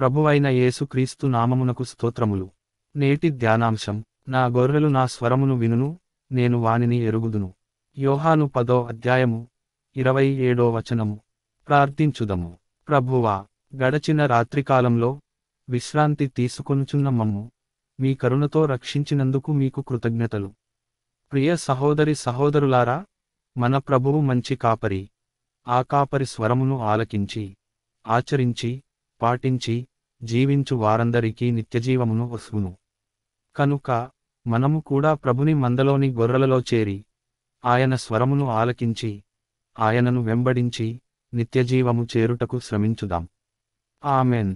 ప్రభువైన యేసుక్రీస్తు నామమునకు స్తోత్రములు నేటి ధ్యానాంశం నా గొర్రెలు నా స్వరమును వినును నేను వానిని ఎరుగుదును యోహాను పదో అధ్యాయము ఇరవై ఏడో వచనము ప్రార్థించుదము ప్రభువా గడచిన రాత్రికాలంలో విశ్రాంతి తీసుకొనుచున్న మమ్ము మీ కరుణతో రక్షించినందుకు మీకు కృతజ్ఞతలు ప్రియ సహోదరి సహోదరులారా మన ప్రభువు మంచి కాపరి ఆ కాపరి స్వరమును ఆలకించి ఆచరించి పాటించి జీవించు వారందరికీ నిత్యజీవమును వసుగును కనుక మనము కూడా ప్రభుని మందలోని గొర్రెలలో చేరి ఆయన స్వరమును ఆలకించి ఆయనను వెంబడించి నిత్యజీవము చేరుటకు శ్రమించుదాం ఆమెన్